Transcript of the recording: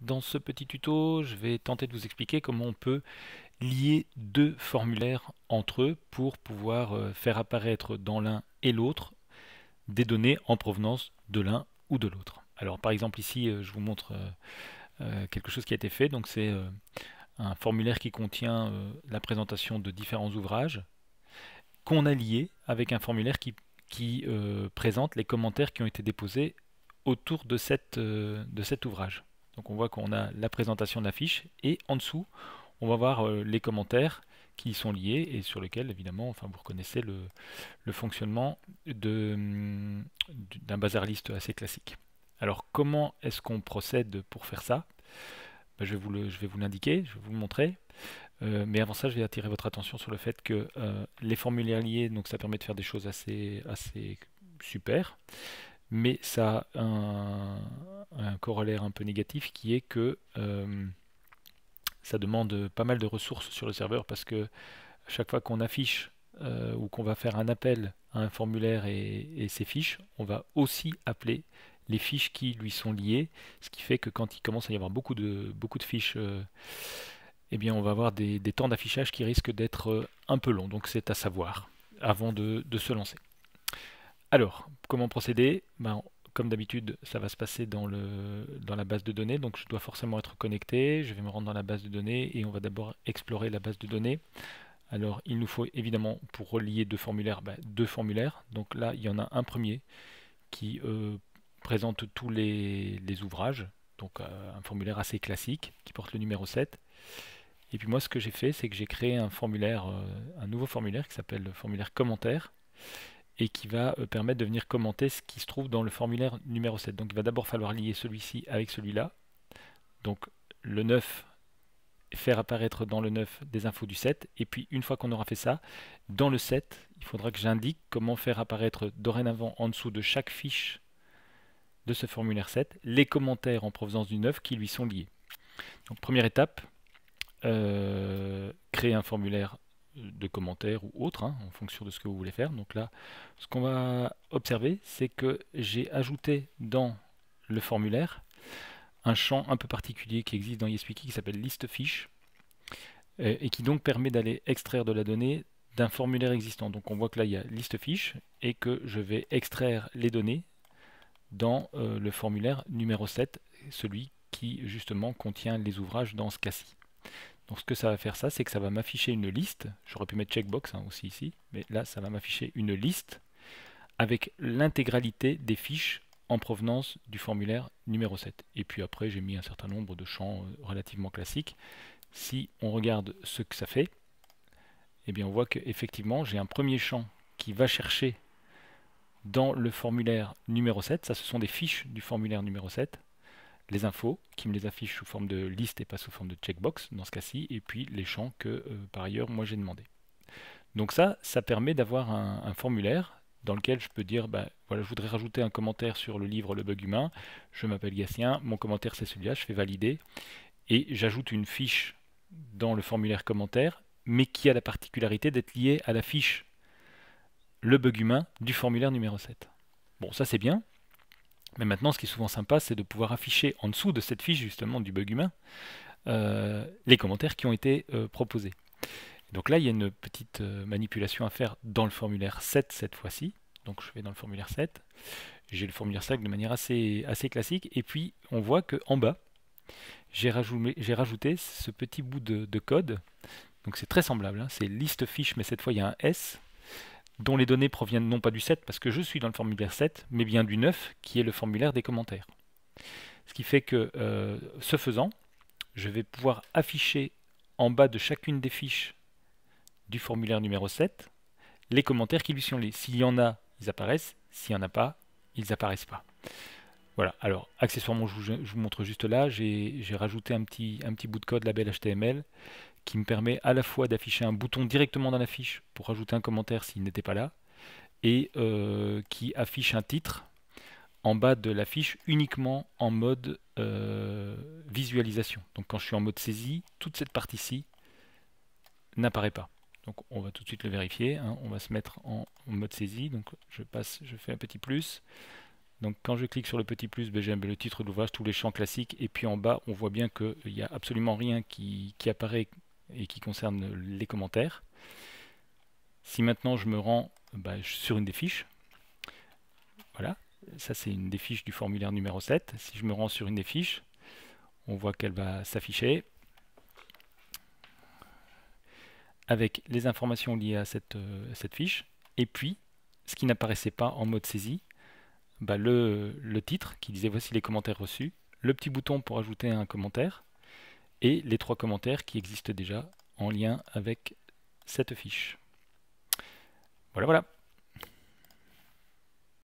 Dans ce petit tuto, je vais tenter de vous expliquer comment on peut lier deux formulaires entre eux pour pouvoir euh, faire apparaître dans l'un et l'autre des données en provenance de l'un ou de l'autre. Alors par exemple ici, euh, je vous montre euh, quelque chose qui a été fait. Donc c'est un formulaire qui contient la présentation de différents ouvrages qu'on a lié avec un formulaire qui, présente les commentaires qui ont été déposés autour de cet ouvrage. Donc on voit qu'on a la présentation de la fiche et en dessous, on va voir euh, les commentaires qui sont liés et sur lesquels, évidemment, enfin, vous reconnaissez le, fonctionnement hum, d'un bazar list assez classique. Alors comment est-ce qu'on procède pour faire ça ben, Je vais vous l'indiquer, je vais vous le montrer. Euh, mais avant ça, je vais attirer votre attention sur le fait que euh, les formulaires liés, donc ça permet de faire des choses assez, assez super mais ça a un, corollaire un peu négatif qui est que euh, ça demande pas mal de ressources sur le serveur parce que chaque fois qu'on affiche euh, ou qu'on va faire un appel à un formulaire et, ses fiches, on va aussi appeler les fiches qui lui sont liées, ce qui fait que quand il commence à y avoir beaucoup de, beaucoup de fiches, euh, eh bien on va avoir des, temps d'affichage qui risquent d'être un peu longs, donc c'est à savoir avant de, de se lancer. Alors, Comment procéder ben, Comme d'habitude, ça va se passer dans, le, la base de données, donc je dois forcément être connecté. Je vais me rendre dans la base de données et on va d'abord explorer la base de données. Alors, il nous faut évidemment, pour relier deux formulaires, ben, deux formulaires. Donc là, il y en a un premier qui euh, présente tous les, ouvrages, donc euh, un formulaire assez classique qui porte le numéro 7. Et puis moi, ce que j'ai fait, c'est que j'ai créé un formulaire, euh, un nouveau formulaire qui s'appelle formulaire commentaire et qui va euh, permettre de venir commenter ce qui se trouve dans le formulaire numéro 7. Donc il va d'abord falloir lier celui-ci avec celui-là. Donc le 9, faire apparaître dans le 9 des infos du 7. Et puis une fois qu'on aura fait ça, dans le 7, il faudra que j'indique comment faire apparaître dorénavant en dessous de chaque fiche de ce formulaire 7 les commentaires en provenance du 9 qui lui sont liés. Donc première étape, euh, créer un formulaire de commentaires ou autres, hein, en fonction de ce que vous voulez faire. Donc là, ce qu'on va observer, c'est que j'ai ajouté dans le formulaire un champ un peu particulier qui existe dans YesWiki qui s'appelle liste fiche euh, et qui donc permet d'aller extraire de la donnée d'un formulaire existant. Donc on voit que là il y a liste fiche et que je vais extraire les données dans euh, le formulaire numéro 7, celui qui justement contient les ouvrages dans ce cas-ci. Donc ce que ça va faire ça, c'est que ça va m'afficher une liste. J'aurais pu mettre checkbox hein, aussi ici, mais là ça va m'afficher une liste avec l'intégralité des fiches en provenance du formulaire numéro 7. Et puis après j'ai mis un certain nombre de champs euh, relativement classiques. Si on regarde ce que ça fait, eh bien on voit qu'effectivement j'ai un premier champ qui va chercher dans le formulaire numéro 7, ça ce sont des fiches du formulaire numéro 7, les infos qui me les affichent sous forme de liste et pas sous forme de checkbox dans ce cas-ci, et puis les champs que euh, par ailleurs moi j'ai demandé. Donc ça, ça permet d'avoir un, formulaire dans lequel je peux dire, bah, voilà, je voudrais rajouter un commentaire sur le livre Le Bug Humain, je m'appelle Gatien, mon commentaire c'est celui-là, je fais valider, et j'ajoute une fiche dans le formulaire commentaire, mais qui a la particularité d'être liée à la fiche Le Bug Humain du formulaire numéro 7. Bon, ça c'est bien, mais maintenant, ce qui est souvent sympa, c'est de pouvoir afficher en dessous de cette fiche justement du bug humain euh, les commentaires qui ont été euh, proposés. Donc là, il y a une petite euh, manipulation à faire dans le formulaire 7 cette fois-ci. Donc je vais dans le formulaire 7. J'ai le formulaire 5 de manière assez, assez classique. Et puis, on voit qu'en bas, j'ai rajouté, ce petit bout de, code. Donc c'est très semblable. Hein. C'est liste fiche, mais cette fois, il y a un S dont les données proviennent non pas du 7 parce que je suis dans le formulaire 7, mais bien du 9 qui est le formulaire des commentaires. Ce qui fait que, euh, ce faisant, je vais pouvoir afficher en bas de chacune des fiches du formulaire numéro 7 les commentaires qui lui sont liés. S'il y en a, ils apparaissent. S'il n'y en a pas, ils n'apparaissent pas. Voilà, alors accessoirement, je vous, montre juste là, j'ai rajouté un petit, un petit bout de code label HTML qui me permet à la fois d'afficher un bouton directement dans la fiche pour ajouter un commentaire s'il n'était pas là, et euh, qui affiche un titre en bas de la fiche uniquement en mode euh, visualisation. Donc quand je suis en mode saisie, toute cette partie-ci n'apparaît pas. Donc on va tout de suite le vérifier. Hein. On va se mettre en mode saisie. Donc je passe, je fais un petit plus. Donc quand je clique sur le petit plus, ben, j'ai le titre de l'ouvrage, tous les champs classiques, et puis en bas on voit bien qu'il n'y a absolument rien qui apparaît et qui concerne les commentaires. Si maintenant je me rends bah, sur une des fiches, voilà, ça c'est une des fiches du formulaire numéro 7. Si je me rends sur une des fiches, on voit qu'elle va s'afficher avec les informations liées à cette, euh, cette fiche, et puis ce qui n'apparaissait pas en mode saisie, bah, le titre qui disait voici les commentaires reçus, le petit bouton pour ajouter un commentaire, et les trois commentaires qui existent déjà en lien avec cette fiche. Voilà, voilà.